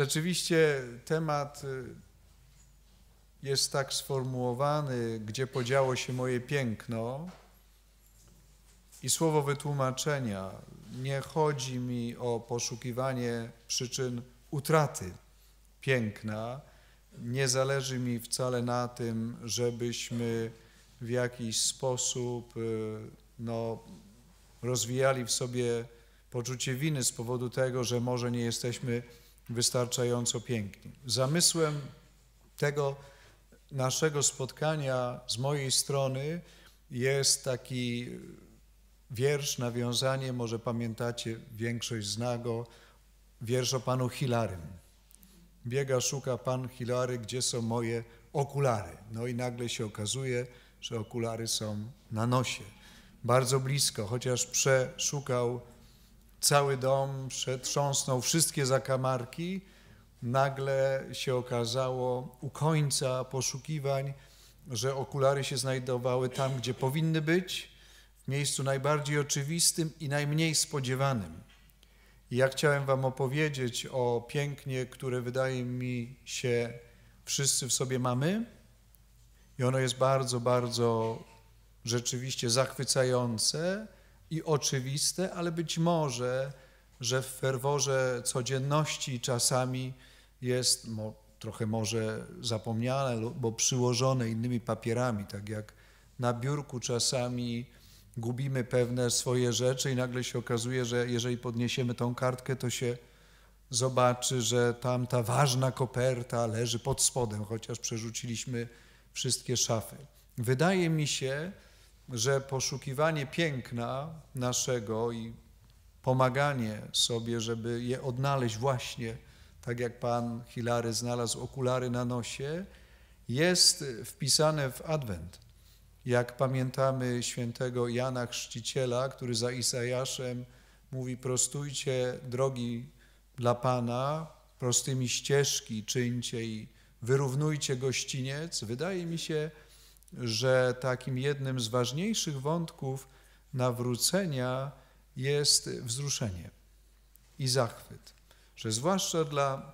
Rzeczywiście temat y, jest tak sformułowany, gdzie podziało się moje piękno i słowo wytłumaczenia. Nie chodzi mi o poszukiwanie przyczyn utraty piękna. Nie zależy mi wcale na tym, żebyśmy w jakiś sposób y, no, rozwijali w sobie poczucie winy z powodu tego, że może nie jesteśmy wystarczająco piękni. Zamysłem tego naszego spotkania z mojej strony jest taki wiersz, nawiązanie, może pamiętacie, większość zna go, wiersz o panu Hilarym. Biega, szuka pan Hilary, gdzie są moje okulary. No i nagle się okazuje, że okulary są na nosie. Bardzo blisko, chociaż przeszukał cały dom przetrząsnął wszystkie zakamarki. Nagle się okazało u końca poszukiwań, że okulary się znajdowały tam, gdzie powinny być, w miejscu najbardziej oczywistym i najmniej spodziewanym. I ja chciałem Wam opowiedzieć o pięknie, które wydaje mi się wszyscy w sobie mamy. I ono jest bardzo, bardzo rzeczywiście zachwycające i oczywiste, ale być może, że w ferworze codzienności czasami jest mo, trochę może zapomniane, bo przyłożone innymi papierami, tak jak na biurku czasami gubimy pewne swoje rzeczy i nagle się okazuje, że jeżeli podniesiemy tą kartkę, to się zobaczy, że tam ta ważna koperta leży pod spodem, chociaż przerzuciliśmy wszystkie szafy. Wydaje mi się, że poszukiwanie piękna naszego i pomaganie sobie, żeby je odnaleźć właśnie tak jak pan Hilary znalazł okulary na nosie, jest wpisane w Adwent. Jak pamiętamy świętego Jana Chrzciciela, który za Isajaszem mówi prostujcie drogi dla Pana, prostymi ścieżki czyńcie i wyrównujcie gościniec. Wydaje mi się, że takim jednym z ważniejszych wątków nawrócenia jest wzruszenie i zachwyt, że zwłaszcza dla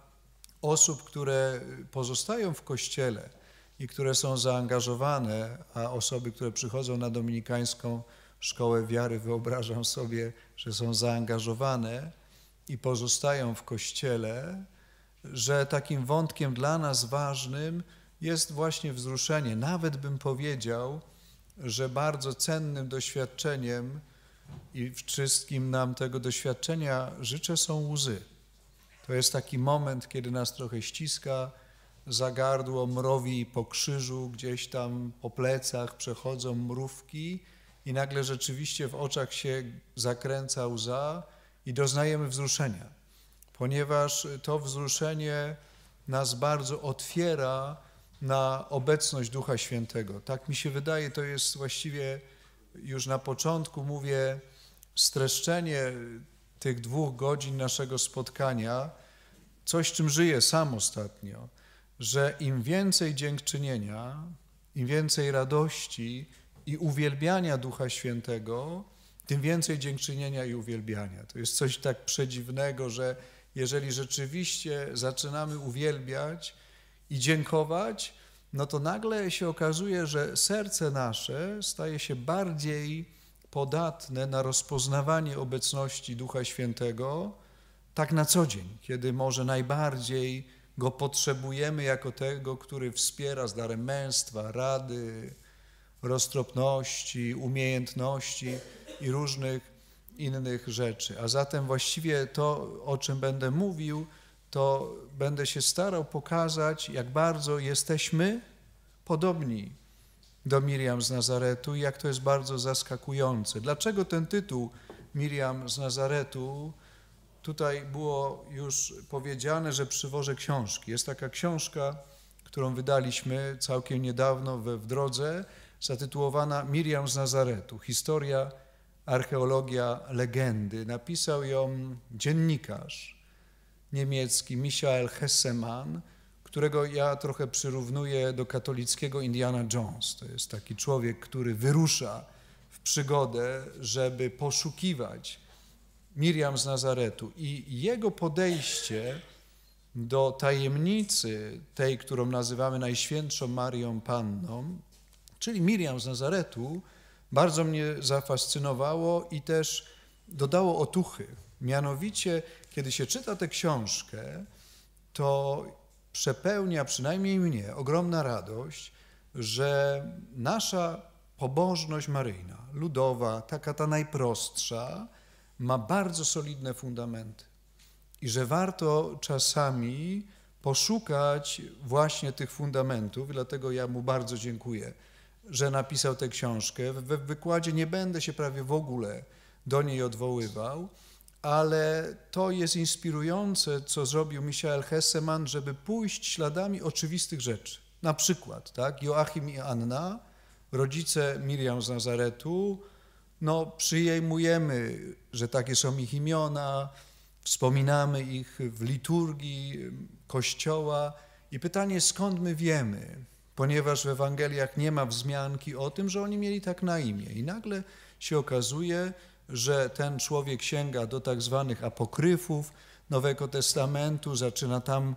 osób, które pozostają w kościele i które są zaangażowane, a osoby, które przychodzą na dominikańską szkołę wiary, wyobrażam sobie, że są zaangażowane i pozostają w kościele, że takim wątkiem dla nas ważnym jest właśnie wzruszenie. Nawet bym powiedział, że bardzo cennym doświadczeniem i wszystkim nam tego doświadczenia życzę są łzy. To jest taki moment, kiedy nas trochę ściska, za gardło mrowi po krzyżu, gdzieś tam po plecach przechodzą mrówki i nagle rzeczywiście w oczach się zakręca łza i doznajemy wzruszenia, ponieważ to wzruszenie nas bardzo otwiera na obecność Ducha Świętego. Tak mi się wydaje, to jest właściwie już na początku mówię streszczenie tych dwóch godzin naszego spotkania, coś czym żyję sam ostatnio, że im więcej dziękczynienia, im więcej radości i uwielbiania Ducha Świętego, tym więcej dziękczynienia i uwielbiania. To jest coś tak przedziwnego, że jeżeli rzeczywiście zaczynamy uwielbiać, i dziękować, no to nagle się okazuje, że serce nasze staje się bardziej podatne na rozpoznawanie obecności Ducha Świętego tak na co dzień, kiedy może najbardziej go potrzebujemy jako tego, który wspiera z darem męstwa, rady, roztropności, umiejętności i różnych innych rzeczy. A zatem właściwie to, o czym będę mówił, to będę się starał pokazać, jak bardzo jesteśmy podobni do Miriam z Nazaretu i jak to jest bardzo zaskakujące. Dlaczego ten tytuł Miriam z Nazaretu? Tutaj było już powiedziane, że przywożę książki. Jest taka książka, którą wydaliśmy całkiem niedawno we w drodze, zatytułowana Miriam z Nazaretu. Historia, archeologia, legendy. Napisał ją dziennikarz niemiecki Michael Hesseman, którego ja trochę przyrównuję do katolickiego Indiana Jones. To jest taki człowiek, który wyrusza w przygodę, żeby poszukiwać Miriam z Nazaretu. I jego podejście do tajemnicy, tej, którą nazywamy Najświętszą Marią Panną, czyli Miriam z Nazaretu, bardzo mnie zafascynowało i też dodało otuchy. Mianowicie kiedy się czyta tę książkę, to przepełnia przynajmniej mnie ogromna radość, że nasza pobożność maryjna, ludowa, taka ta najprostsza, ma bardzo solidne fundamenty. I że warto czasami poszukać właśnie tych fundamentów, dlatego ja mu bardzo dziękuję, że napisał tę książkę. W wykładzie nie będę się prawie w ogóle do niej odwoływał, ale to jest inspirujące, co zrobił Michael Hesseman, żeby pójść śladami oczywistych rzeczy. Na przykład tak, Joachim i Anna, rodzice Miriam z Nazaretu, no, przyjmujemy, że takie są ich imiona, wspominamy ich w liturgii Kościoła. I pytanie, skąd my wiemy? Ponieważ w Ewangeliach nie ma wzmianki o tym, że oni mieli tak na imię. I nagle się okazuje, że ten człowiek sięga do tak zwanych apokryfów Nowego Testamentu, zaczyna tam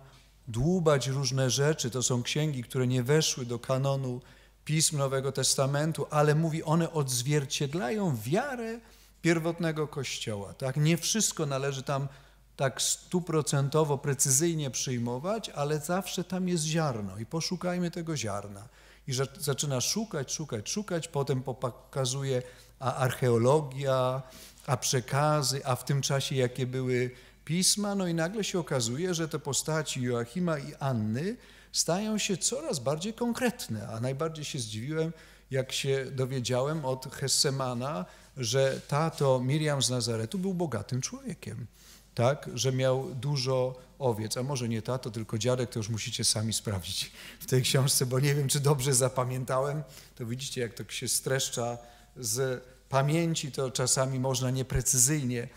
dłubać różne rzeczy. To są księgi, które nie weszły do kanonu pism Nowego Testamentu, ale mówi, one odzwierciedlają wiarę pierwotnego Kościoła. Tak? Nie wszystko należy tam tak stuprocentowo, precyzyjnie przyjmować, ale zawsze tam jest ziarno i poszukajmy tego ziarna. I zaczyna szukać, szukać, szukać, potem pokazuje a archeologia, a przekazy, a w tym czasie jakie były pisma. No i nagle się okazuje, że te postaci Joachima i Anny stają się coraz bardziej konkretne, a najbardziej się zdziwiłem, jak się dowiedziałem od Hessemana, że tato Miriam z Nazaretu był bogatym człowiekiem, tak, że miał dużo owiec, a może nie tato, tylko dziadek, to już musicie sami sprawdzić w tej książce, bo nie wiem, czy dobrze zapamiętałem, to widzicie, jak to się streszcza z pamięci, to czasami można nieprecyzyjnie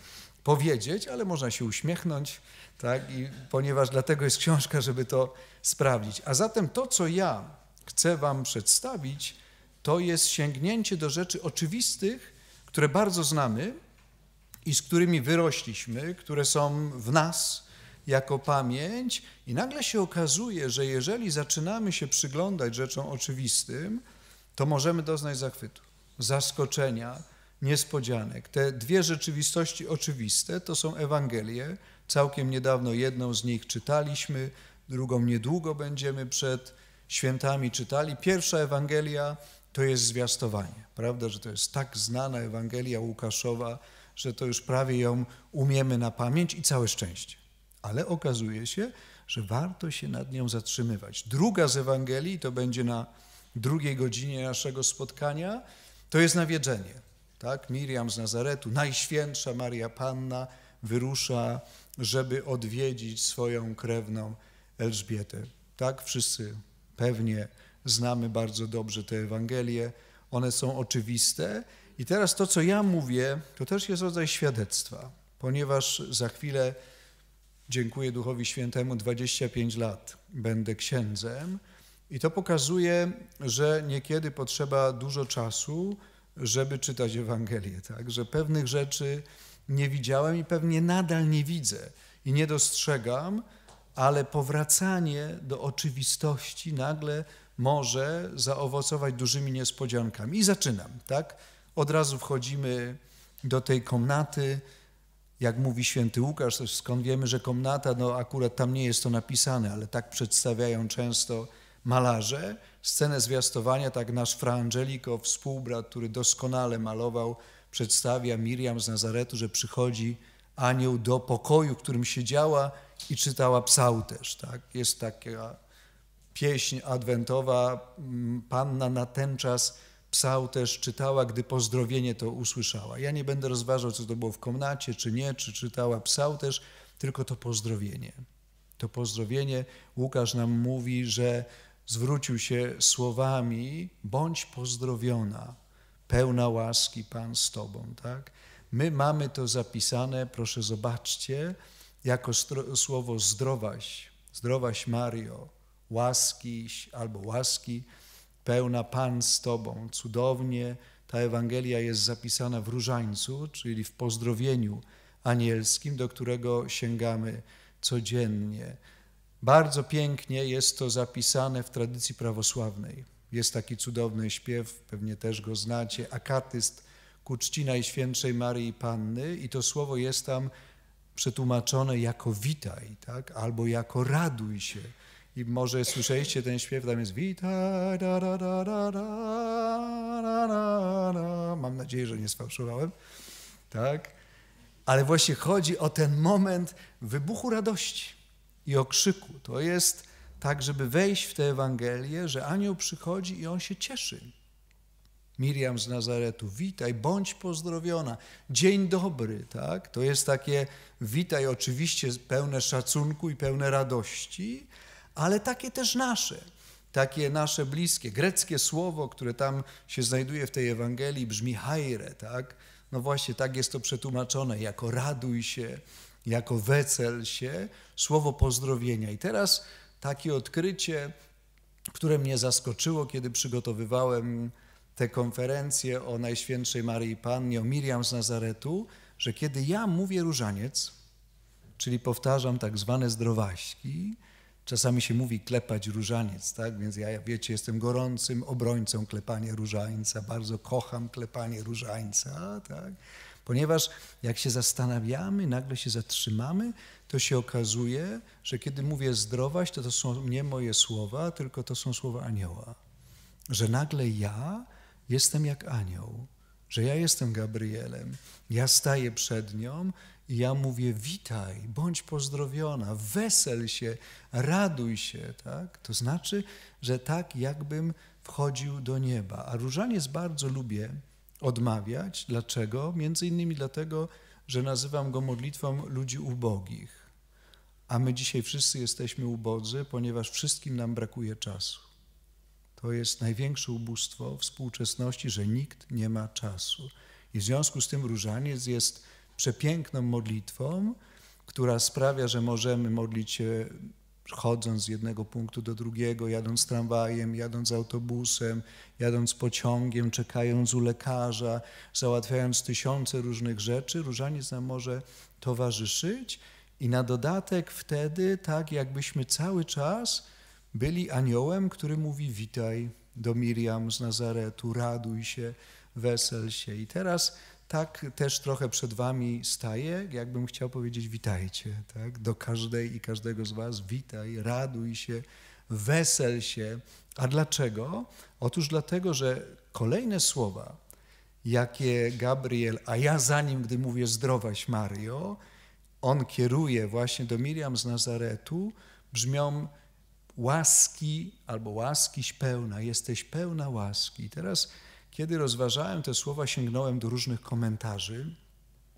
powiedzieć, ale można się uśmiechnąć, tak? I ponieważ dlatego jest książka, żeby to sprawdzić. A zatem to, co ja chcę Wam przedstawić, to jest sięgnięcie do rzeczy oczywistych, które bardzo znamy i z którymi wyrośliśmy, które są w nas jako pamięć, i nagle się okazuje, że jeżeli zaczynamy się przyglądać rzeczom oczywistym, to możemy doznać zachwytu zaskoczenia, niespodzianek. Te dwie rzeczywistości oczywiste to są Ewangelie. Całkiem niedawno jedną z nich czytaliśmy, drugą niedługo będziemy przed świętami czytali. Pierwsza Ewangelia to jest zwiastowanie, prawda, że to jest tak znana Ewangelia Łukaszowa, że to już prawie ją umiemy na pamięć i całe szczęście. Ale okazuje się, że warto się nad nią zatrzymywać. Druga z Ewangelii to będzie na drugiej godzinie naszego spotkania to jest nawiedzenie. Tak? Miriam z Nazaretu, Najświętsza Maria Panna wyrusza, żeby odwiedzić swoją krewną Elżbietę. Tak? Wszyscy pewnie znamy bardzo dobrze te Ewangelie. One są oczywiste. I teraz to, co ja mówię, to też jest rodzaj świadectwa, ponieważ za chwilę, dziękuję Duchowi Świętemu, 25 lat będę księdzem i to pokazuje, że niekiedy potrzeba dużo czasu, żeby czytać Ewangelię, tak? Że pewnych rzeczy nie widziałem i pewnie nadal nie widzę i nie dostrzegam, ale powracanie do oczywistości nagle może zaowocować dużymi niespodziankami. I zaczynam, tak? Od razu wchodzimy do tej komnaty, jak mówi święty Łukasz, skąd wiemy, że komnata, no akurat tam nie jest to napisane, ale tak przedstawiają często malarze. Scenę zwiastowania tak nasz Fra Angelico, współbrat, który doskonale malował, przedstawia Miriam z Nazaretu, że przychodzi anioł do pokoju, w którym siedziała i czytała psał też. Tak? Jest taka pieśń adwentowa, mm, panna na ten czas psał też czytała, gdy pozdrowienie to usłyszała. Ja nie będę rozważał, co to było w komnacie, czy nie, czy czytała psał też, tylko to pozdrowienie. To pozdrowienie, Łukasz nam mówi, że zwrócił się słowami: bądź pozdrowiona, pełna łaski Pan z Tobą. Tak? My mamy to zapisane, proszę zobaczcie, jako słowo zdrowaś, zdrowaś Mario, łaski albo łaski, pełna Pan z Tobą. Cudownie ta Ewangelia jest zapisana w różańcu, czyli w pozdrowieniu anielskim, do którego sięgamy codziennie. Bardzo pięknie jest to zapisane w tradycji prawosławnej. Jest taki cudowny śpiew, pewnie też go znacie, akatyst ku czci Najświętszej Maryi Panny i to słowo jest tam przetłumaczone jako witaj, tak? albo jako raduj się. I może słyszeliście ten śpiew, tam jest witaj, da, da, da, da, da, da, da. mam nadzieję, że nie sfałszowałem, tak? Ale właśnie chodzi o ten moment wybuchu radości i okrzyku. To jest tak, żeby wejść w tę Ewangelię, że anioł przychodzi i on się cieszy. Miriam z Nazaretu, witaj, bądź pozdrowiona, dzień dobry, tak? To jest takie witaj oczywiście pełne szacunku i pełne radości, ale takie też nasze, takie nasze bliskie. Greckie słowo, które tam się znajduje w tej Ewangelii brzmi hajre, tak? No właśnie tak jest to przetłumaczone, jako raduj się, jako wecel się, słowo pozdrowienia. I teraz takie odkrycie, które mnie zaskoczyło, kiedy przygotowywałem tę konferencję o Najświętszej Maryi Pannie, o Miriam z Nazaretu, że kiedy ja mówię różaniec, czyli powtarzam tak zwane zdrowaśki, czasami się mówi klepać różaniec, tak? Więc ja, wiecie, jestem gorącym obrońcą klepania różańca, bardzo kocham klepanie różańca, tak? Ponieważ jak się zastanawiamy, nagle się zatrzymamy, to się okazuje, że kiedy mówię zdrowaś, to to są nie moje słowa, tylko to są słowa anioła. Że nagle ja jestem jak anioł, że ja jestem Gabrielem, ja staję przed nią i ja mówię: witaj, bądź pozdrowiona, wesel się, raduj się. Tak? To znaczy, że tak jakbym wchodził do nieba. A różaniec bardzo lubię odmawiać. Dlaczego? Między innymi dlatego, że nazywam go modlitwą ludzi ubogich. A my dzisiaj wszyscy jesteśmy ubodzy, ponieważ wszystkim nam brakuje czasu. To jest największe ubóstwo współczesności, że nikt nie ma czasu. I w związku z tym różaniec jest przepiękną modlitwą, która sprawia, że możemy modlić się chodząc z jednego punktu do drugiego, jadąc tramwajem, jadąc autobusem, jadąc pociągiem, czekając u lekarza, załatwiając tysiące różnych rzeczy, różaniec nam może towarzyszyć i na dodatek wtedy tak jakbyśmy cały czas byli aniołem, który mówi witaj do Miriam z Nazaretu, raduj się, wesel się. I teraz tak też trochę przed wami staję, jakbym chciał powiedzieć witajcie, tak? Do każdej i każdego z was witaj, raduj się, wesel się. A dlaczego? Otóż dlatego, że kolejne słowa, jakie Gabriel, a ja za nim, gdy mówię zdrowaś Mario, on kieruje właśnie do Miriam z Nazaretu, brzmią łaski albo łaskiś pełna, jesteś pełna łaski. teraz kiedy rozważałem te słowa, sięgnąłem do różnych komentarzy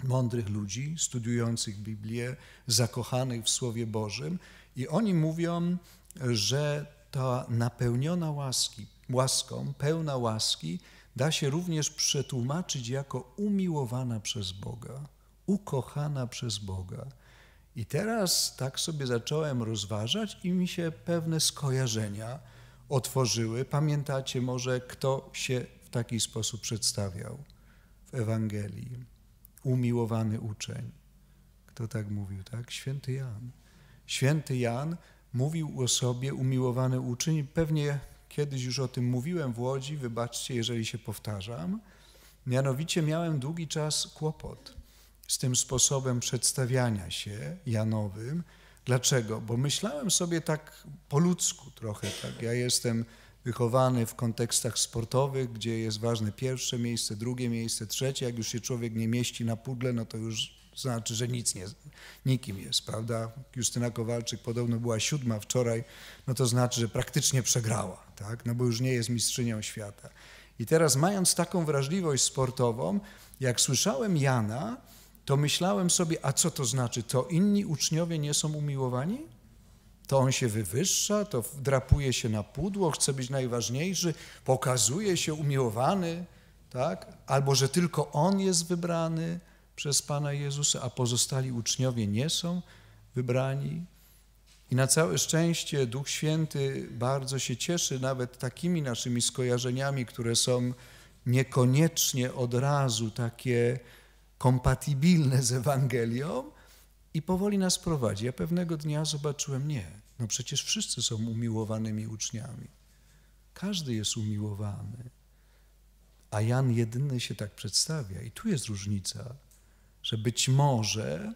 mądrych ludzi, studiujących Biblię, zakochanych w Słowie Bożym, i oni mówią, że ta napełniona łaski, łaską, pełna łaski, da się również przetłumaczyć jako umiłowana przez Boga, ukochana przez Boga. I teraz tak sobie zacząłem rozważać i mi się pewne skojarzenia otworzyły. Pamiętacie może, kto się w taki sposób przedstawiał w Ewangelii. Umiłowany uczeń. Kto tak mówił, tak? Święty Jan. Święty Jan mówił o sobie umiłowany uczeń. Pewnie kiedyś już o tym mówiłem w Łodzi, wybaczcie, jeżeli się powtarzam. Mianowicie miałem długi czas kłopot z tym sposobem przedstawiania się Janowym. Dlaczego? Bo myślałem sobie tak po ludzku trochę, tak. Ja jestem wychowany w kontekstach sportowych, gdzie jest ważne pierwsze miejsce, drugie miejsce, trzecie. Jak już się człowiek nie mieści na pudle, no to już znaczy, że nic nie, nikim jest, prawda? Justyna Kowalczyk podobno była siódma wczoraj, no to znaczy, że praktycznie przegrała, tak? No bo już nie jest mistrzynią świata. I teraz mając taką wrażliwość sportową, jak słyszałem Jana, to myślałem sobie, a co to znaczy, to inni uczniowie nie są umiłowani? to on się wywyższa, to drapuje się na pudło, chce być najważniejszy, pokazuje się umiłowany, tak? albo że tylko on jest wybrany przez Pana Jezusa, a pozostali uczniowie nie są wybrani. I na całe szczęście Duch Święty bardzo się cieszy nawet takimi naszymi skojarzeniami, które są niekoniecznie od razu takie kompatybilne z Ewangelią, i powoli nas prowadzi. Ja pewnego dnia zobaczyłem, nie, no przecież wszyscy są umiłowanymi uczniami. Każdy jest umiłowany. A Jan jedyny się tak przedstawia. I tu jest różnica, że być może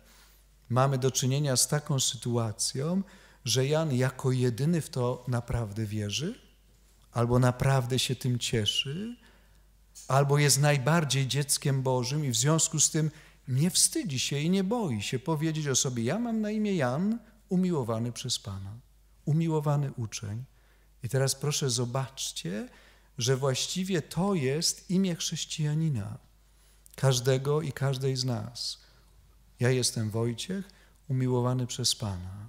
mamy do czynienia z taką sytuacją, że Jan jako jedyny w to naprawdę wierzy, albo naprawdę się tym cieszy, albo jest najbardziej dzieckiem Bożym i w związku z tym nie wstydzi się i nie boi się powiedzieć o sobie: Ja mam na imię Jan, umiłowany przez Pana, umiłowany uczeń. I teraz proszę zobaczcie, że właściwie to jest imię chrześcijanina, każdego i każdej z nas. Ja jestem Wojciech, umiłowany przez Pana.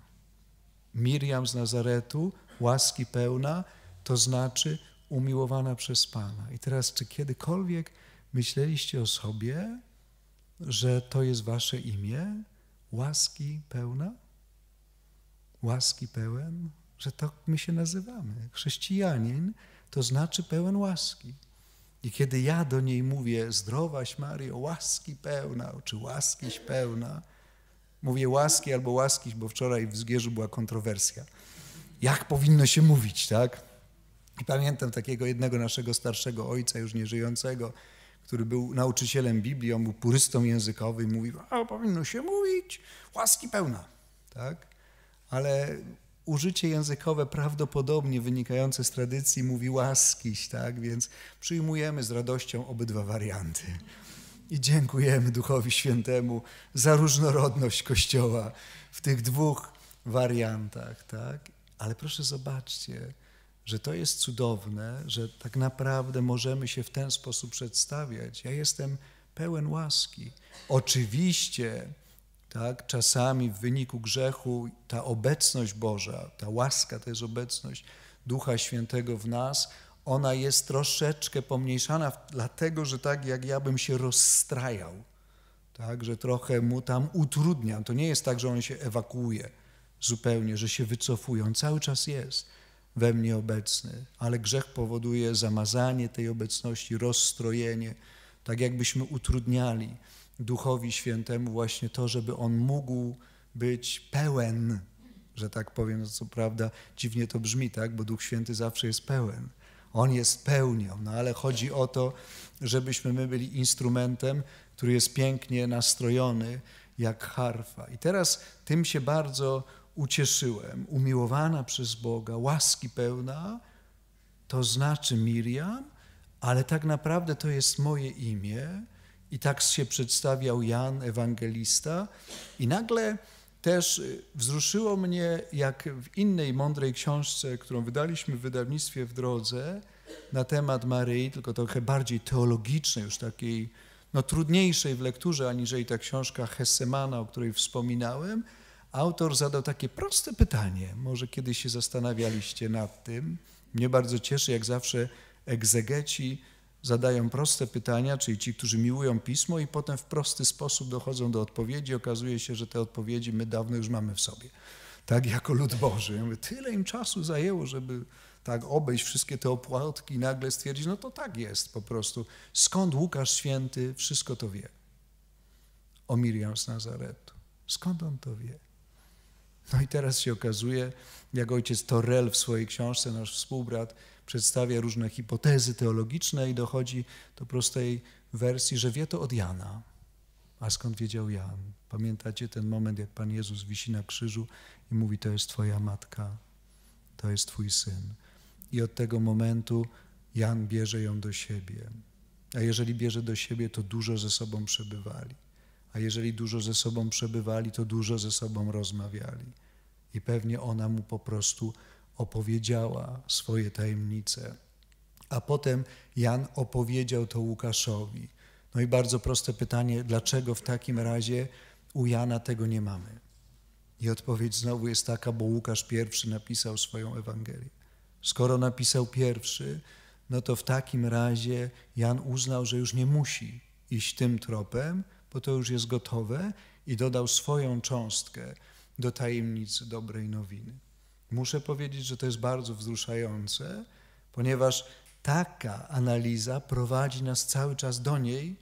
Miriam z Nazaretu, łaski pełna, to znaczy umiłowana przez Pana. I teraz, czy kiedykolwiek myśleliście o sobie, że to jest wasze imię, łaski pełna, łaski pełen, że tak my się nazywamy. Chrześcijanin to znaczy pełen łaski. I kiedy ja do niej mówię, zdrowaś Mario, łaski pełna, czy łaskiś pełna, mówię łaski albo łaskiś, bo wczoraj w Zgierzu była kontrowersja. Jak powinno się mówić, tak? I pamiętam takiego jednego naszego starszego ojca, już nieżyjącego, który był nauczycielem Biblii, on był purystą językowym, mówił, a powinno się mówić, łaski pełna, tak? Ale użycie językowe prawdopodobnie wynikające z tradycji mówi łaskiś, tak? Więc przyjmujemy z radością obydwa warianty. I dziękujemy Duchowi Świętemu za różnorodność Kościoła w tych dwóch wariantach, tak? Ale proszę zobaczcie, że to jest cudowne, że tak naprawdę możemy się w ten sposób przedstawiać. Ja jestem pełen łaski. Oczywiście, tak, czasami w wyniku grzechu ta obecność Boża, ta łaska to jest obecność Ducha Świętego w nas, ona jest troszeczkę pomniejszana, dlatego że tak jak ja bym się rozstrajał, tak, że trochę mu tam utrudniam. To nie jest tak, że on się ewakuuje zupełnie, że się wycofuje. On cały czas jest we mnie obecny, ale grzech powoduje zamazanie tej obecności, rozstrojenie, tak jakbyśmy utrudniali Duchowi Świętemu właśnie to, żeby on mógł być pełen, że tak powiem, no co prawda dziwnie to brzmi, tak, bo Duch Święty zawsze jest pełen. On jest pełnią, no ale chodzi o to, żebyśmy my byli instrumentem, który jest pięknie nastrojony, jak harfa. I teraz tym się bardzo ucieszyłem, umiłowana przez Boga, łaski pełna, to znaczy Miriam, ale tak naprawdę to jest moje imię i tak się przedstawiał Jan, ewangelista. I nagle też y, wzruszyło mnie, jak w innej mądrej książce, którą wydaliśmy w wydawnictwie w drodze na temat Maryi, tylko trochę bardziej teologicznej, już takiej no, trudniejszej w lekturze aniżeli ta książka Hessemana, o której wspominałem, autor zadał takie proste pytanie. Może kiedyś się zastanawialiście nad tym. Mnie bardzo cieszy, jak zawsze egzegeci zadają proste pytania, czyli ci, którzy miłują pismo, i potem w prosty sposób dochodzą do odpowiedzi. Okazuje się, że te odpowiedzi my dawno już mamy w sobie. Tak, jako lud Boży. Ja mówię, tyle im czasu zajęło, żeby tak obejść wszystkie te opłatki i nagle stwierdzić, no to tak jest po prostu. Skąd Łukasz Święty wszystko to wie? O Miriam z Nazaretu. Skąd on to wie? No i teraz się okazuje, jak ojciec Torel w swojej książce, nasz współbrat, przedstawia różne hipotezy teologiczne i dochodzi do prostej wersji, że wie to od Jana. A skąd wiedział Jan? Pamiętacie ten moment, jak Pan Jezus wisi na krzyżu i mówi: To jest Twoja matka, to jest Twój syn. I od tego momentu Jan bierze ją do siebie. A jeżeli bierze do siebie, to dużo ze sobą przebywali a jeżeli dużo ze sobą przebywali, to dużo ze sobą rozmawiali. I pewnie ona mu po prostu opowiedziała swoje tajemnice. A potem Jan opowiedział to Łukaszowi. No i bardzo proste pytanie, dlaczego w takim razie u Jana tego nie mamy? I odpowiedź znowu jest taka, bo Łukasz pierwszy napisał swoją Ewangelię. Skoro napisał pierwszy, no to w takim razie Jan uznał, że już nie musi iść tym tropem, bo to już jest gotowe i dodał swoją cząstkę do tajemnicy dobrej nowiny. Muszę powiedzieć, że to jest bardzo wzruszające, ponieważ taka analiza prowadzi nas cały czas do niej,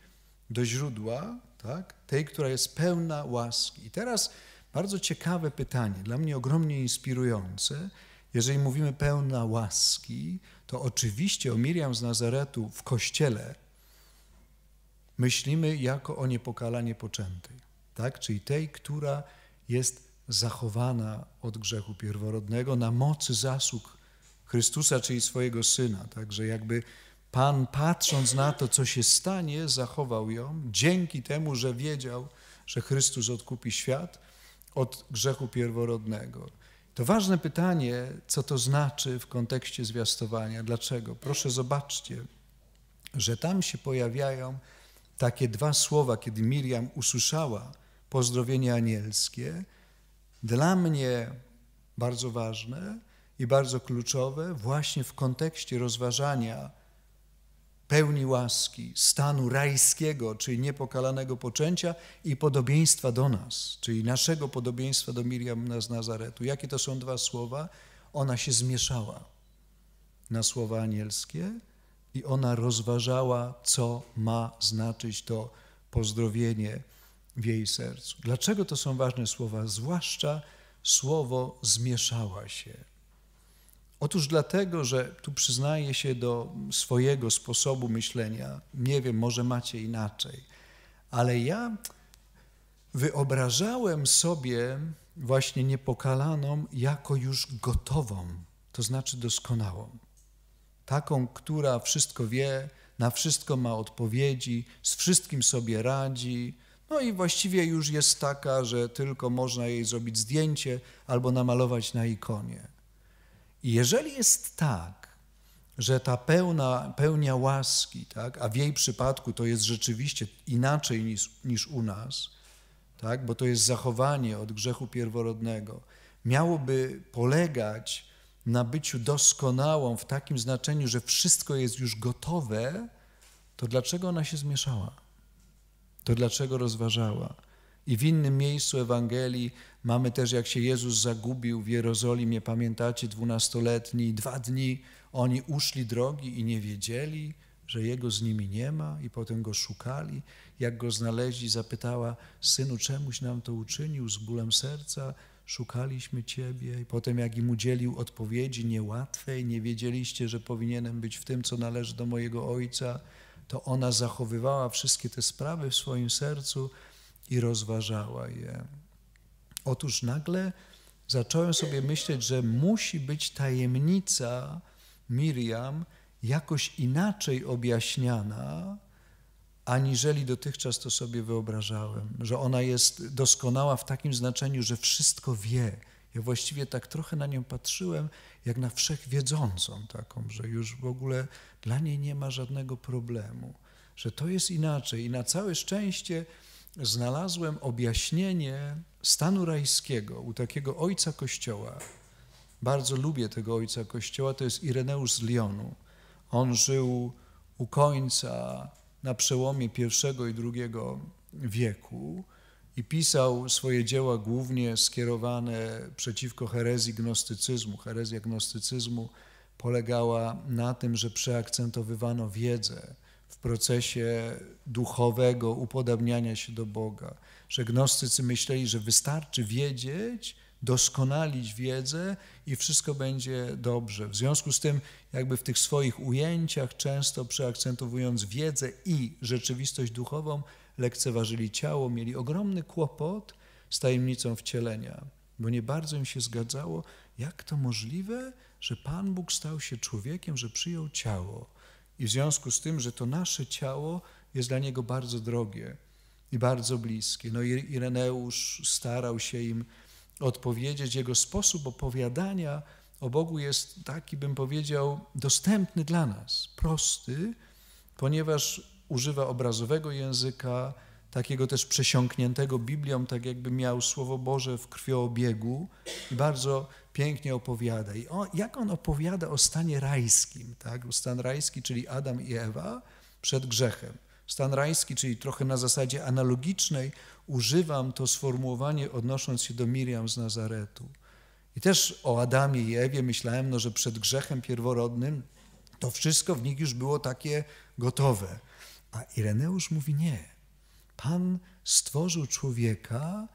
do źródła, tak? tej, która jest pełna łaski. I teraz bardzo ciekawe pytanie, dla mnie ogromnie inspirujące. Jeżeli mówimy pełna łaski, to oczywiście o Miriam z Nazaretu w kościele myślimy jako o niepokalanie poczętej, tak? czyli tej, która jest zachowana od grzechu pierworodnego na mocy zasług Chrystusa, czyli swojego Syna. Także jakby Pan patrząc na to, co się stanie, zachował ją dzięki temu, że wiedział, że Chrystus odkupi świat od grzechu pierworodnego. To ważne pytanie, co to znaczy w kontekście zwiastowania. Dlaczego? Proszę zobaczcie, że tam się pojawiają takie dwa słowa, kiedy Miriam usłyszała pozdrowienie anielskie, dla mnie bardzo ważne i bardzo kluczowe właśnie w kontekście rozważania pełni łaski, stanu rajskiego, czyli niepokalanego poczęcia i podobieństwa do nas, czyli naszego podobieństwa do Miriam z Nazaretu. Jakie to są dwa słowa? Ona się zmieszała na słowa anielskie i ona rozważała, co ma znaczyć to pozdrowienie w jej sercu. Dlaczego to są ważne słowa? Zwłaszcza słowo zmieszała się. Otóż dlatego, że tu przyznaję się do swojego sposobu myślenia. Nie wiem, może macie inaczej, ale ja wyobrażałem sobie właśnie niepokalaną jako już gotową, to znaczy doskonałą taką, która wszystko wie, na wszystko ma odpowiedzi, z wszystkim sobie radzi. No i właściwie już jest taka, że tylko można jej zrobić zdjęcie albo namalować na ikonie. I jeżeli jest tak, że ta pełna, pełnia łaski, tak, a w jej przypadku to jest rzeczywiście inaczej niż, niż u nas, tak, bo to jest zachowanie od grzechu pierworodnego, miałoby polegać na byciu doskonałą w takim znaczeniu, że wszystko jest już gotowe, to dlaczego ona się zmieszała? To dlaczego rozważała? I w innym miejscu Ewangelii mamy też, jak się Jezus zagubił w Jerozolimie, pamiętacie, dwunastoletni, dwa dni oni uszli drogi i nie wiedzieli, że Jego z nimi nie ma i potem Go szukali. Jak Go znaleźli, zapytała, synu, czemuś nam to uczynił z bólem serca szukaliśmy Ciebie. I potem jak im udzielił odpowiedzi niełatwej, nie wiedzieliście, że powinienem być w tym, co należy do mojego Ojca, to ona zachowywała wszystkie te sprawy w swoim sercu i rozważała je. Otóż nagle zacząłem sobie myśleć, że musi być tajemnica Miriam jakoś inaczej objaśniana, aniżeli dotychczas to sobie wyobrażałem, że ona jest doskonała w takim znaczeniu, że wszystko wie. Ja właściwie tak trochę na nią patrzyłem, jak na wszechwiedzącą taką, że już w ogóle dla niej nie ma żadnego problemu, że to jest inaczej. I na całe szczęście znalazłem objaśnienie stanu rajskiego u takiego ojca kościoła. Bardzo lubię tego ojca kościoła, to jest Ireneusz z Lyonu. On żył u końca na przełomie I i II wieku i pisał swoje dzieła głównie skierowane przeciwko herezji gnostycyzmu. Herezja gnostycyzmu polegała na tym, że przeakcentowywano wiedzę w procesie duchowego upodabniania się do Boga, że gnostycy myśleli, że wystarczy wiedzieć, doskonalić wiedzę i wszystko będzie dobrze. W związku z tym, jakby w tych swoich ujęciach, często przeakcentowując wiedzę i rzeczywistość duchową, lekceważyli ciało, mieli ogromny kłopot z tajemnicą wcielenia, bo nie bardzo im się zgadzało, jak to możliwe, że Pan Bóg stał się człowiekiem, że przyjął ciało. I w związku z tym, że to nasze ciało jest dla Niego bardzo drogie i bardzo bliskie. No i Ireneusz starał się im odpowiedzieć. Jego sposób opowiadania o Bogu jest taki, bym powiedział, dostępny dla nas, prosty, ponieważ używa obrazowego języka, takiego też przesiąkniętego Biblią, tak jakby miał Słowo Boże w krwioobiegu i bardzo pięknie opowiada. I on, jak on opowiada o stanie rajskim, tak? Stan rajski, czyli Adam i Ewa przed grzechem stan rajski, czyli trochę na zasadzie analogicznej, używam to sformułowanie odnosząc się do Miriam z Nazaretu. I też o Adamie i Ewie myślałem, no, że przed grzechem pierworodnym to wszystko w nich już było takie gotowe. A Ireneusz mówi nie. Pan stworzył człowieka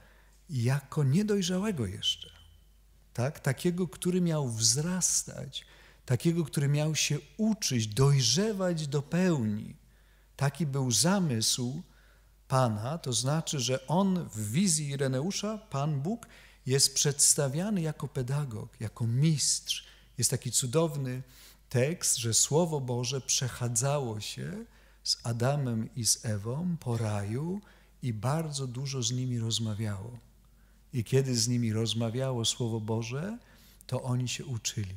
jako niedojrzałego jeszcze. Tak? Takiego, który miał wzrastać, takiego, który miał się uczyć, dojrzewać do pełni. Taki był zamysł Pana, to znaczy, że on w wizji Ireneusza, Pan Bóg, jest przedstawiany jako pedagog, jako mistrz. Jest taki cudowny tekst, że Słowo Boże przechadzało się z Adamem i z Ewą po raju i bardzo dużo z nimi rozmawiało. I kiedy z nimi rozmawiało Słowo Boże, to oni się uczyli.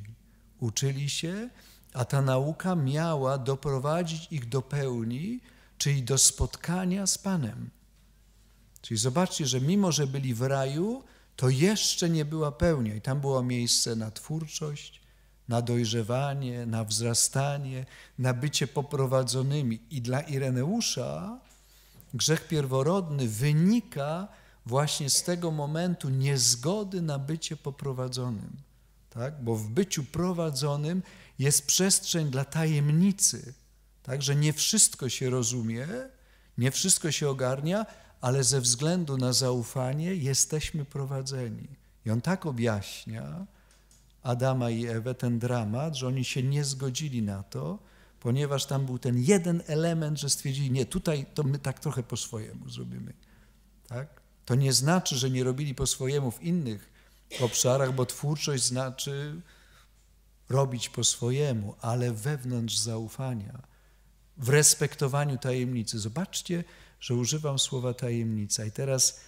Uczyli się a ta nauka miała doprowadzić ich do pełni, czyli do spotkania z Panem. Czyli zobaczcie, że mimo, że byli w raju, to jeszcze nie była pełnia i tam było miejsce na twórczość, na dojrzewanie, na wzrastanie, na bycie poprowadzonymi. I dla Ireneusza grzech pierworodny wynika właśnie z tego momentu niezgody na bycie poprowadzonym. Tak? Bo w byciu prowadzonym jest przestrzeń dla tajemnicy, że nie wszystko się rozumie, nie wszystko się ogarnia, ale ze względu na zaufanie jesteśmy prowadzeni. I on tak objaśnia Adama i Ewę ten dramat, że oni się nie zgodzili na to, ponieważ tam był ten jeden element, że stwierdzili, nie, tutaj to my tak trochę po swojemu zrobimy. Tak? To nie znaczy, że nie robili po swojemu w innych obszarach, bo twórczość znaczy robić po swojemu, ale wewnątrz zaufania, w respektowaniu tajemnicy. Zobaczcie, że używam słowa tajemnica i teraz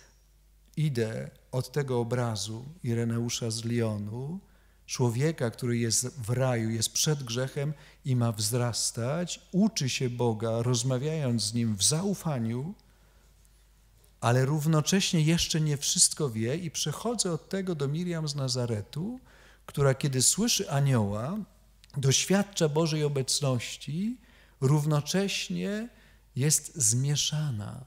idę od tego obrazu Ireneusza z Lyonu, człowieka, który jest w raju, jest przed grzechem i ma wzrastać, uczy się Boga, rozmawiając z Nim w zaufaniu, ale równocześnie jeszcze nie wszystko wie i przechodzę od tego do Miriam z Nazaretu, która kiedy słyszy anioła, doświadcza Bożej obecności, równocześnie jest zmieszana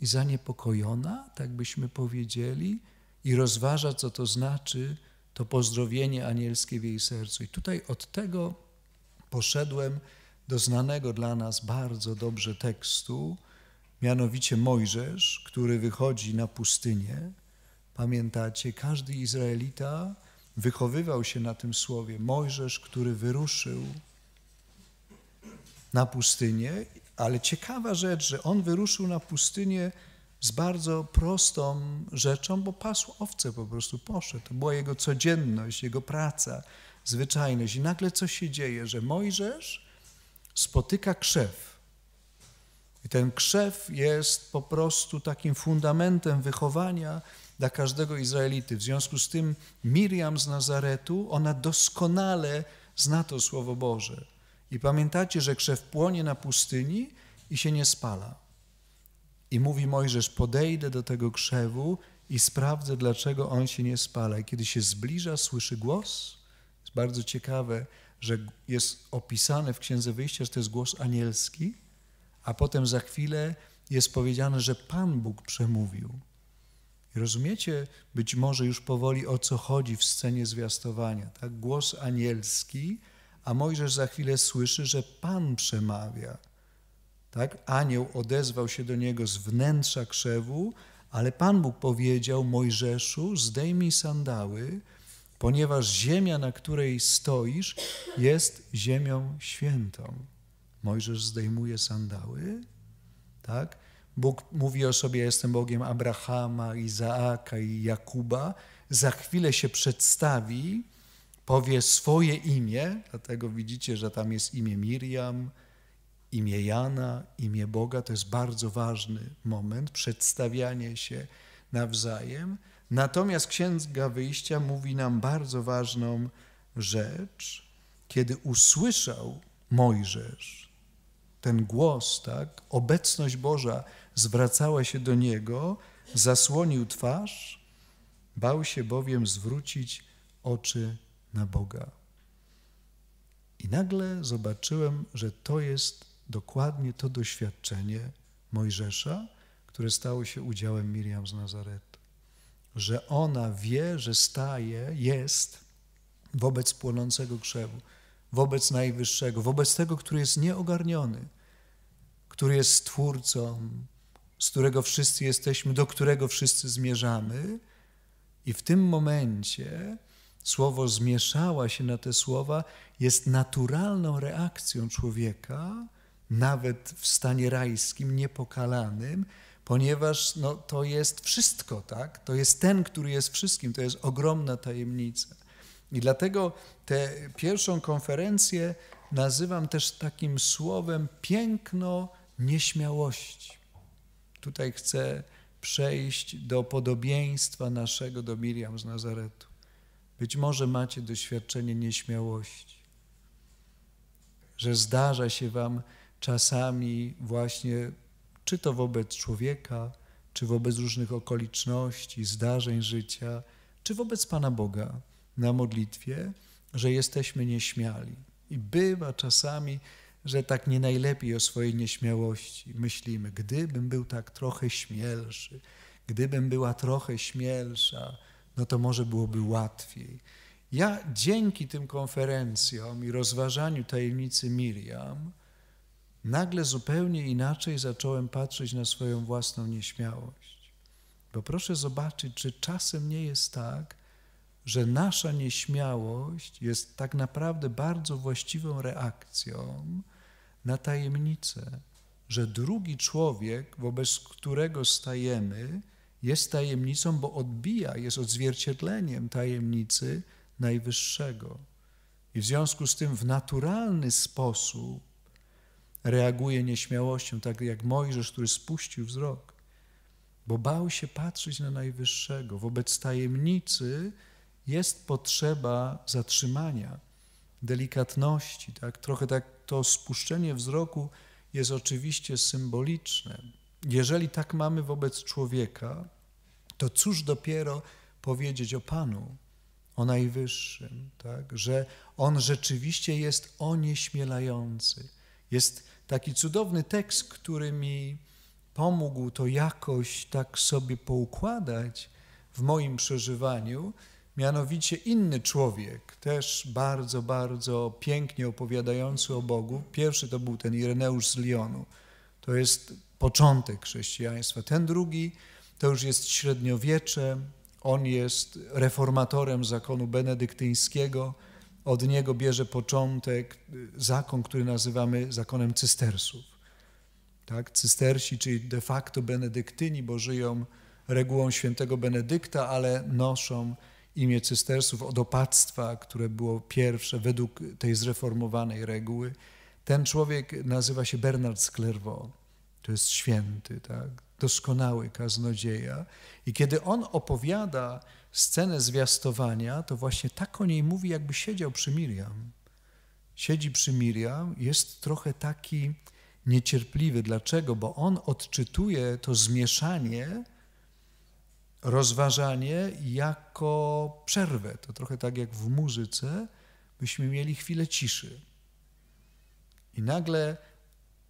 i zaniepokojona, tak byśmy powiedzieli, i rozważa, co to znaczy to pozdrowienie anielskie w jej sercu. I tutaj od tego poszedłem do znanego dla nas bardzo dobrze tekstu, mianowicie Mojżesz, który wychodzi na pustynię. Pamiętacie, każdy Izraelita wychowywał się na tym słowie. Mojżesz, który wyruszył na pustynię, ale ciekawa rzecz, że on wyruszył na pustynię z bardzo prostą rzeczą, bo pasł owce po prostu, poszedł. To była jego codzienność, jego praca, zwyczajność. I nagle co się dzieje, że Mojżesz spotyka krzew. I ten krzew jest po prostu takim fundamentem wychowania, dla każdego Izraelity. W związku z tym Miriam z Nazaretu, ona doskonale zna to Słowo Boże. I pamiętacie, że krzew płonie na pustyni i się nie spala. I mówi Mojżesz, podejdę do tego krzewu i sprawdzę, dlaczego on się nie spala. I kiedy się zbliża, słyszy głos. Jest bardzo ciekawe, że jest opisane w Księdze Wyjścia, że to jest głos anielski, a potem za chwilę jest powiedziane, że Pan Bóg przemówił. I rozumiecie być może już powoli o co chodzi w scenie zwiastowania. Tak? Głos anielski, a Mojżesz za chwilę słyszy, że Pan przemawia. Tak? Anioł odezwał się do niego z wnętrza krzewu, ale Pan Bóg powiedział: Mojżeszu, zdejmij sandały, ponieważ ziemia, na której stoisz, jest ziemią świętą. Mojżesz zdejmuje sandały, tak? Bóg mówi o sobie, jestem Bogiem Abrahama, Izaaka i Jakuba. Za chwilę się przedstawi, powie swoje imię, dlatego widzicie, że tam jest imię Miriam, imię Jana, imię Boga. To jest bardzo ważny moment, przedstawianie się nawzajem. Natomiast Księga Wyjścia mówi nam bardzo ważną rzecz. Kiedy usłyszał Mojżesz ten głos, tak, obecność Boża zwracała się do niego, zasłonił twarz, bał się bowiem zwrócić oczy na Boga. I nagle zobaczyłem, że to jest dokładnie to doświadczenie Mojżesza, które stało się udziałem Miriam z Nazaretu. Że ona wie, że staje, jest wobec płonącego krzewu, wobec Najwyższego, wobec tego, który jest nieogarniony, który jest Twórcą, z którego wszyscy jesteśmy, do którego wszyscy zmierzamy. I w tym momencie słowo zmieszała się na te słowa, jest naturalną reakcją człowieka, nawet w stanie rajskim, niepokalanym, ponieważ no, to jest wszystko, tak? To jest ten, który jest wszystkim, to jest ogromna tajemnica. I dlatego tę pierwszą konferencję nazywam też takim słowem piękno nieśmiałości tutaj chcę przejść do podobieństwa naszego do Miriam z Nazaretu. Być może macie doświadczenie nieśmiałości, że zdarza się wam czasami właśnie, czy to wobec człowieka, czy wobec różnych okoliczności, zdarzeń życia, czy wobec Pana Boga na modlitwie, że jesteśmy nieśmiali. I bywa czasami, że tak nie najlepiej o swojej nieśmiałości myślimy. Gdybym był tak trochę śmielszy, gdybym była trochę śmielsza, no to może byłoby łatwiej. Ja dzięki tym konferencjom i rozważaniu tajemnicy Miriam nagle zupełnie inaczej zacząłem patrzeć na swoją własną nieśmiałość. Bo proszę zobaczyć, czy czasem nie jest tak, że nasza nieśmiałość jest tak naprawdę bardzo właściwą reakcją na tajemnicę, że drugi człowiek, wobec którego stajemy, jest tajemnicą, bo odbija, jest odzwierciedleniem tajemnicy Najwyższego. I w związku z tym w naturalny sposób reaguje nieśmiałością, tak jak Mojżesz, który spuścił wzrok, bo bał się patrzeć na Najwyższego. Wobec tajemnicy, jest potrzeba zatrzymania, delikatności. Tak? Trochę tak to spuszczenie wzroku jest oczywiście symboliczne. Jeżeli tak mamy wobec człowieka, to cóż dopiero powiedzieć o Panu, o Najwyższym, tak? że On rzeczywiście jest onieśmielający. Jest taki cudowny tekst, który mi pomógł to jakoś tak sobie poukładać w moim przeżywaniu, mianowicie inny człowiek, też bardzo, bardzo pięknie opowiadający o Bogu. Pierwszy to był ten Ireneusz z Lyonu. To jest początek chrześcijaństwa. Ten drugi to już jest średniowiecze. On jest reformatorem zakonu benedyktyńskiego. Od niego bierze początek y, zakon, który nazywamy zakonem cystersów. Tak? Cystersi, czyli de facto benedyktyni, bo żyją regułą świętego Benedykta, ale noszą imię cystersów od opactwa, które było pierwsze według tej zreformowanej reguły. Ten człowiek nazywa się Bernard Sklerwo. To jest święty, tak? doskonały kaznodzieja. I kiedy on opowiada scenę zwiastowania, to właśnie tak o niej mówi, jakby siedział przy Miriam. Siedzi przy Miriam, jest trochę taki niecierpliwy. Dlaczego? Bo on odczytuje to zmieszanie, rozważanie jako przerwę. To trochę tak jak w muzyce, byśmy mieli chwilę ciszy. I nagle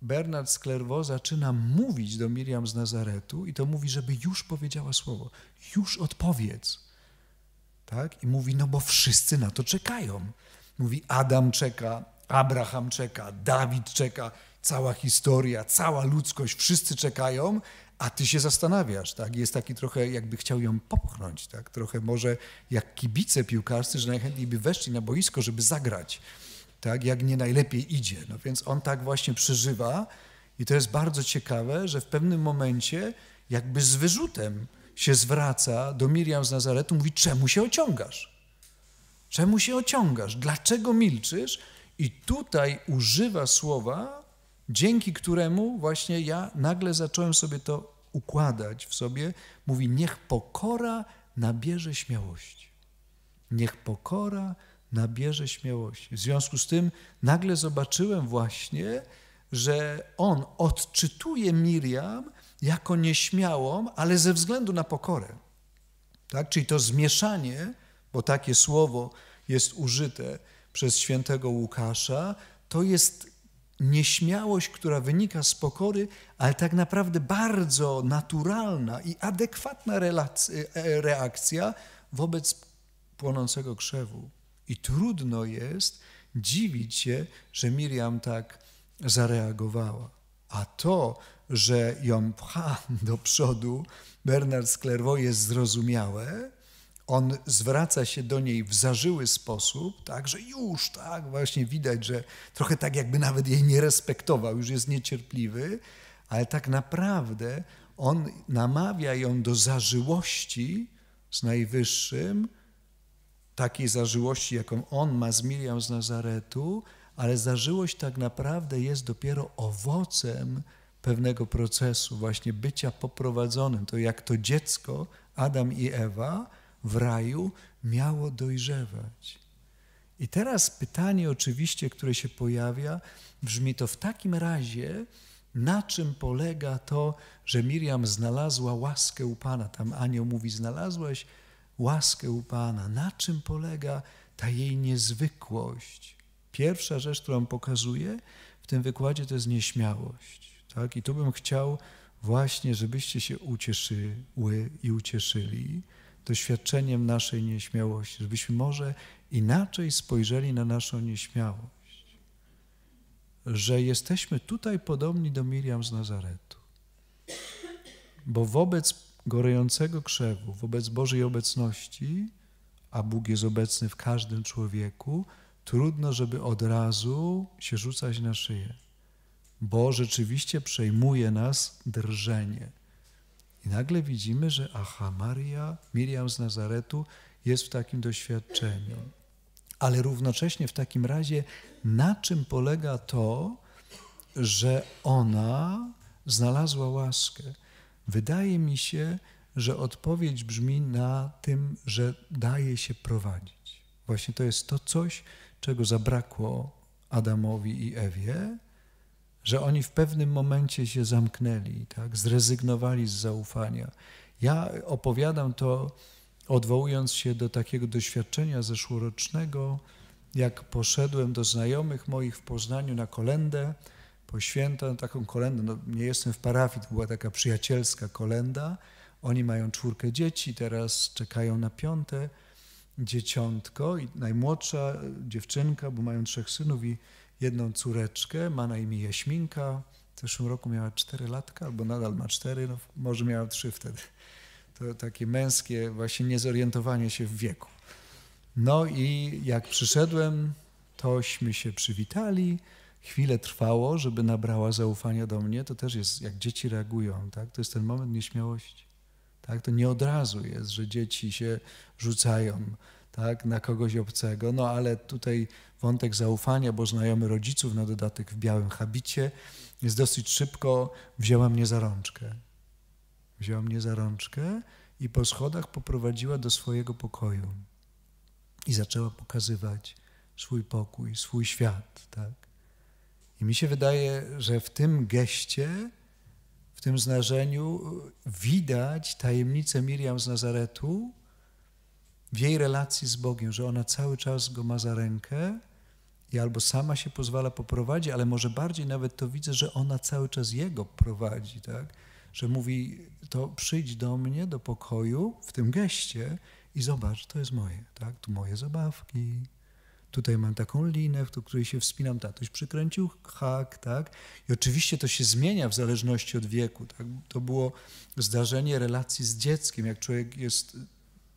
Bernard Sklerwo zaczyna mówić do Miriam z Nazaretu i to mówi, żeby już powiedziała słowo, już odpowiedz. Tak? I mówi, no bo wszyscy na to czekają. Mówi, Adam czeka, Abraham czeka, Dawid czeka, cała historia, cała ludzkość, wszyscy czekają, a ty się zastanawiasz, tak? Jest taki trochę, jakby chciał ją popchnąć, tak? Trochę może jak kibice piłkarscy, że najchętniej by weszli na boisko, żeby zagrać, tak? Jak nie najlepiej idzie. No więc on tak właśnie przeżywa i to jest bardzo ciekawe, że w pewnym momencie jakby z wyrzutem się zwraca do Miriam z Nazaretu, mówi, czemu się ociągasz? Czemu się ociągasz? Dlaczego milczysz? I tutaj używa słowa, dzięki któremu właśnie ja nagle zacząłem sobie to układać w sobie. Mówi, niech pokora nabierze śmiałości. Niech pokora nabierze śmiałości. W związku z tym nagle zobaczyłem właśnie, że on odczytuje Miriam jako nieśmiałą, ale ze względu na pokorę. Tak? Czyli to zmieszanie, bo takie słowo jest użyte przez świętego Łukasza, to jest nieśmiałość, która wynika z pokory, ale tak naprawdę bardzo naturalna i adekwatna e, e, reakcja wobec płonącego krzewu. I trudno jest dziwić się, że Miriam tak zareagowała. A to, że ją pcha do przodu Bernard Sklerwo jest zrozumiałe, on zwraca się do niej w zażyły sposób, tak, że już, tak, właśnie widać, że trochę tak jakby nawet jej nie respektował, już jest niecierpliwy, ale tak naprawdę on namawia ją do zażyłości z Najwyższym, takiej zażyłości, jaką on ma z Miriam z Nazaretu, ale zażyłość tak naprawdę jest dopiero owocem pewnego procesu, właśnie bycia poprowadzonym. To jak to dziecko, Adam i Ewa, w raju miało dojrzewać. I teraz pytanie, oczywiście, które się pojawia, brzmi to w takim razie, na czym polega to, że Miriam znalazła łaskę u Pana? Tam anioł mówi: Znalazłaś łaskę u Pana. Na czym polega ta jej niezwykłość? Pierwsza rzecz, którą pokazuje w tym wykładzie, to jest nieśmiałość. Tak? I tu bym chciał właśnie, żebyście się ucieszyły i ucieszyli doświadczeniem naszej nieśmiałości, żebyśmy może inaczej spojrzeli na naszą nieśmiałość, że jesteśmy tutaj podobni do Miriam z Nazaretu, bo wobec gorejącego krzewu, wobec Bożej obecności, a Bóg jest obecny w każdym człowieku, trudno, żeby od razu się rzucać na szyję, bo rzeczywiście przejmuje nas drżenie i nagle widzimy, że aha, Maria, Miriam z Nazaretu jest w takim doświadczeniu. Ale równocześnie w takim razie, na czym polega to, że ona znalazła łaskę? Wydaje mi się, że odpowiedź brzmi na tym, że daje się prowadzić. Właśnie to jest to coś, czego zabrakło Adamowi i Ewie, że oni w pewnym momencie się zamknęli, tak? zrezygnowali z zaufania. Ja opowiadam to, odwołując się do takiego doświadczenia zeszłorocznego, jak poszedłem do znajomych moich w Poznaniu na kolendę, po święta, no, taką kolendę, no nie jestem w parafii, to była taka przyjacielska kolenda. Oni mają czwórkę dzieci, teraz czekają na piąte dzieciątko i najmłodsza dziewczynka, bo mają trzech synów i jedną córeczkę, ma na imię Jaśminka. W zeszłym roku miała 4 latka, albo nadal ma 4, no może miała 3 wtedy. To takie męskie właśnie niezorientowanie się w wieku. No i jak przyszedłem, tośmy się przywitali. Chwilę trwało, żeby nabrała zaufania do mnie. To też jest, jak dzieci reagują, tak? To jest ten moment nieśmiałości. Tak? To nie od razu jest, że dzieci się rzucają tak? na kogoś obcego, no ale tutaj wątek zaufania, bo znajomy rodziców na dodatek w białym habicie, jest dosyć szybko wzięła mnie za rączkę. Wzięła mnie za rączkę i po schodach poprowadziła do swojego pokoju. I zaczęła pokazywać swój pokój, swój świat. Tak? I mi się wydaje, że w tym geście, w tym znażeniu widać tajemnicę Miriam z Nazaretu w jej relacji z Bogiem, że ona cały czas go ma za rękę i albo sama się pozwala poprowadzić, ale może bardziej nawet to widzę, że ona cały czas jego prowadzi, tak? Że mówi, to przyjdź do mnie, do pokoju w tym geście i zobacz, to jest moje, tak? Tu moje zabawki, tutaj mam taką linę, w której się wspinam, tatuś przykręcił hak, tak? I oczywiście to się zmienia w zależności od wieku, tak? To było zdarzenie relacji z dzieckiem, jak człowiek jest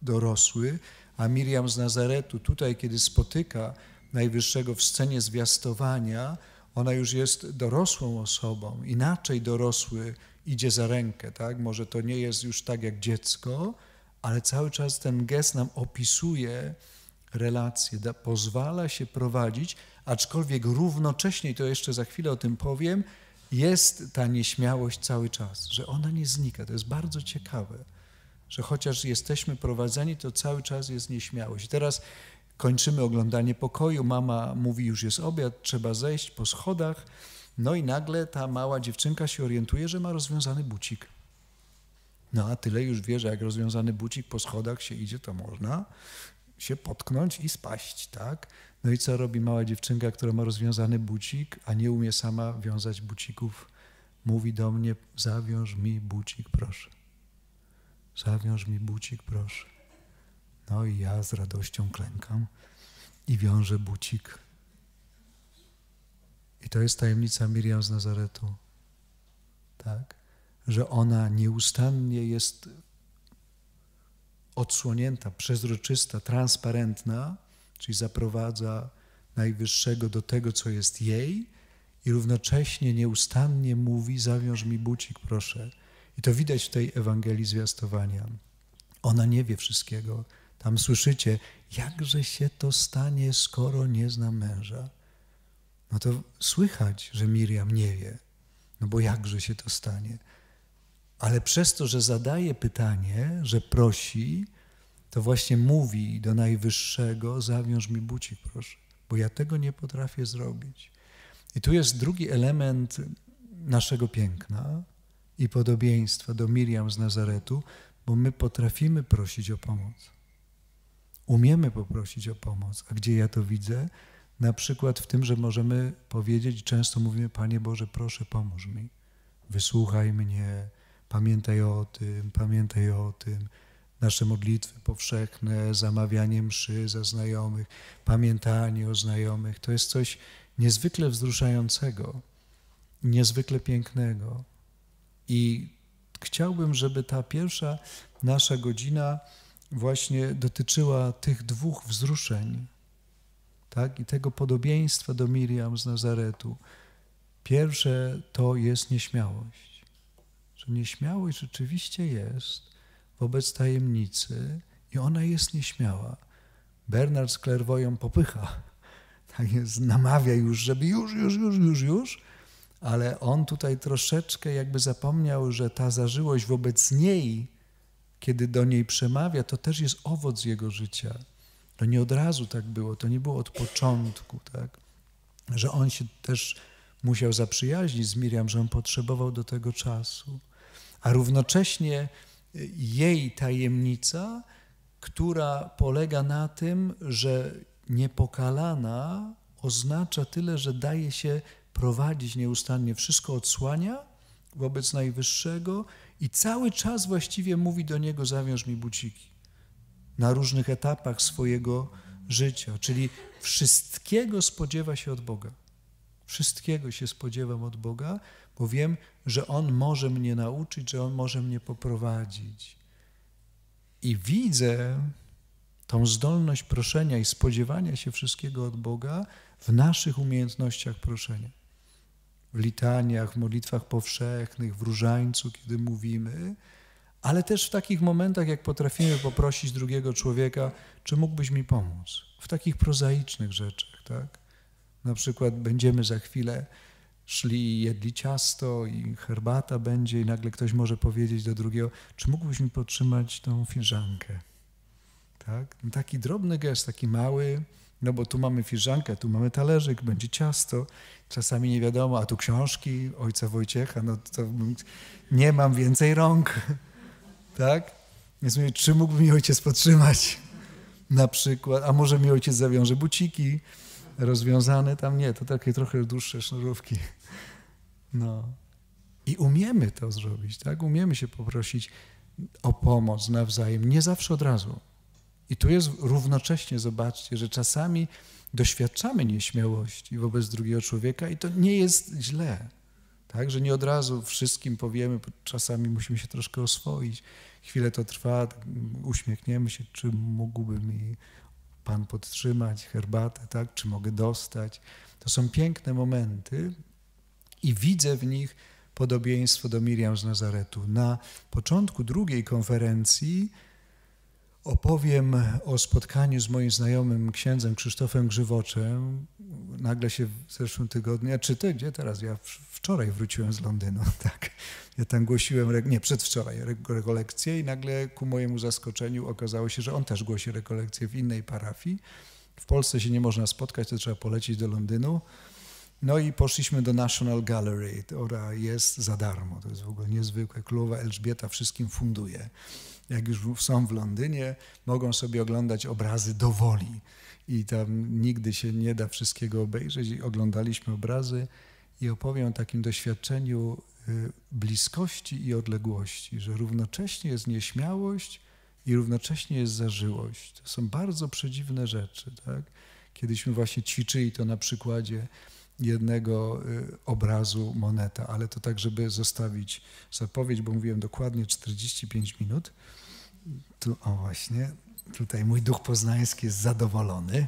dorosły, a Miriam z Nazaretu tutaj, kiedy spotyka Najwyższego w scenie zwiastowania, ona już jest dorosłą osobą, inaczej dorosły idzie za rękę, tak? Może to nie jest już tak jak dziecko, ale cały czas ten gest nam opisuje relacje, da, pozwala się prowadzić, aczkolwiek równocześnie, to jeszcze za chwilę o tym powiem, jest ta nieśmiałość cały czas, że ona nie znika. To jest bardzo ciekawe, że chociaż jesteśmy prowadzeni, to cały czas jest nieśmiałość. I teraz Kończymy oglądanie pokoju, mama mówi, już jest obiad, trzeba zejść po schodach. No i nagle ta mała dziewczynka się orientuje, że ma rozwiązany bucik. No a tyle już wie, że jak rozwiązany bucik po schodach się idzie, to można się potknąć i spaść, tak? No i co robi mała dziewczynka, która ma rozwiązany bucik, a nie umie sama wiązać bucików? Mówi do mnie, zawiąż mi bucik, proszę. Zawiąż mi bucik, proszę. No i ja z radością klękam i wiążę bucik. I to jest tajemnica Miriam z Nazaretu. Tak? Że ona nieustannie jest odsłonięta, przezroczysta, transparentna, czyli zaprowadza Najwyższego do tego, co jest jej, i równocześnie nieustannie mówi: Zawiąż mi bucik, proszę. I to widać w tej Ewangelii Zwiastowania. Ona nie wie wszystkiego. Tam słyszycie, jakże się to stanie, skoro nie znam męża? No to słychać, że Miriam nie wie, no bo jakże się to stanie? Ale przez to, że zadaje pytanie, że prosi, to właśnie mówi do Najwyższego: zawiąż mi bucik, proszę, bo ja tego nie potrafię zrobić. I tu jest drugi element naszego piękna i podobieństwa do Miriam z Nazaretu, bo my potrafimy prosić o pomoc. Umiemy poprosić o pomoc. A gdzie ja to widzę? Na przykład w tym, że możemy powiedzieć, często mówimy, Panie Boże, proszę pomóż mi, wysłuchaj mnie, pamiętaj o tym, pamiętaj o tym. Nasze modlitwy powszechne, zamawianie mszy za znajomych, pamiętanie o znajomych, to jest coś niezwykle wzruszającego, niezwykle pięknego. I chciałbym, żeby ta pierwsza nasza godzina właśnie dotyczyła tych dwóch wzruszeń, tak? I tego podobieństwa do Miriam z Nazaretu. Pierwsze to jest nieśmiałość. Że nieśmiałość rzeczywiście jest wobec tajemnicy i ona jest nieśmiała. Bernard z Clairvoyą popycha, tak jest, namawia już, żeby już, już, już, już, już, ale on tutaj troszeczkę jakby zapomniał, że ta zażyłość wobec niej kiedy do niej przemawia, to też jest owoc jego życia. To nie od razu tak było, to nie było od początku, tak? Że on się też musiał zaprzyjaźnić z Miriam, że on potrzebował do tego czasu. A równocześnie jej tajemnica, która polega na tym, że niepokalana oznacza tyle, że daje się prowadzić nieustannie, wszystko odsłania wobec Najwyższego i cały czas właściwie mówi do niego: zawiąż mi buciki. Na różnych etapach swojego życia, czyli wszystkiego spodziewa się od Boga. Wszystkiego się spodziewam od Boga, bo wiem, że On może mnie nauczyć, że On może mnie poprowadzić. I widzę tą zdolność proszenia i spodziewania się wszystkiego od Boga w naszych umiejętnościach proszenia w litaniach, w modlitwach powszechnych, w różańcu, kiedy mówimy, ale też w takich momentach, jak potrafimy poprosić drugiego człowieka, czy mógłbyś mi pomóc? W takich prozaicznych rzeczach, tak? Na przykład będziemy za chwilę szli i jedli ciasto i herbata będzie i nagle ktoś może powiedzieć do drugiego, czy mógłbyś mi podtrzymać tą filiżankę? Tak? Taki drobny gest, taki mały, no bo tu mamy filiżankę, tu mamy talerzyk, będzie ciasto, czasami nie wiadomo, a tu książki ojca Wojciecha, no to nie mam więcej rąk, tak? Więc mówię, czy mógłby mi ojciec podtrzymać? Na przykład, a może mi ojciec zawiąże buciki rozwiązane, tam nie, to takie trochę dłuższe sznurówki. No. I umiemy to zrobić, tak? Umiemy się poprosić o pomoc nawzajem, nie zawsze od razu. I tu jest równocześnie, zobaczcie, że czasami doświadczamy nieśmiałości wobec drugiego człowieka i to nie jest źle. Tak, że nie od razu wszystkim powiemy, czasami musimy się troszkę oswoić. Chwilę to trwa, tak, uśmiechniemy się, czy mógłby mi Pan podtrzymać herbatę, tak? czy mogę dostać. To są piękne momenty i widzę w nich podobieństwo do Miriam z Nazaretu. Na początku drugiej konferencji opowiem o spotkaniu z moim znajomym księdzem Krzysztofem Grzywoczem. Nagle się w zeszłym tygodniu, czy ty, gdzie teraz? Ja wczoraj wróciłem z Londynu, tak. Ja tam głosiłem, nie, przedwczoraj rekolekcję i nagle ku mojemu zaskoczeniu okazało się, że on też głosi rekolekcję w innej parafii. W Polsce się nie można spotkać, to trzeba polecieć do Londynu. No i poszliśmy do National Gallery, która jest za darmo. To jest w ogóle niezwykłe. Królowa Elżbieta wszystkim funduje jak już są w Londynie, mogą sobie oglądać obrazy do woli. I tam nigdy się nie da wszystkiego obejrzeć. I oglądaliśmy obrazy i opowiem o takim doświadczeniu y, bliskości i odległości, że równocześnie jest nieśmiałość i równocześnie jest zażyłość. To są bardzo przedziwne rzeczy. Tak? Kiedyśmy właśnie ćwiczyli to na przykładzie jednego y, obrazu Moneta, ale to tak, żeby zostawić zapowiedź, bo mówiłem dokładnie 45 minut. Tu, o właśnie, tutaj mój duch poznański jest zadowolony.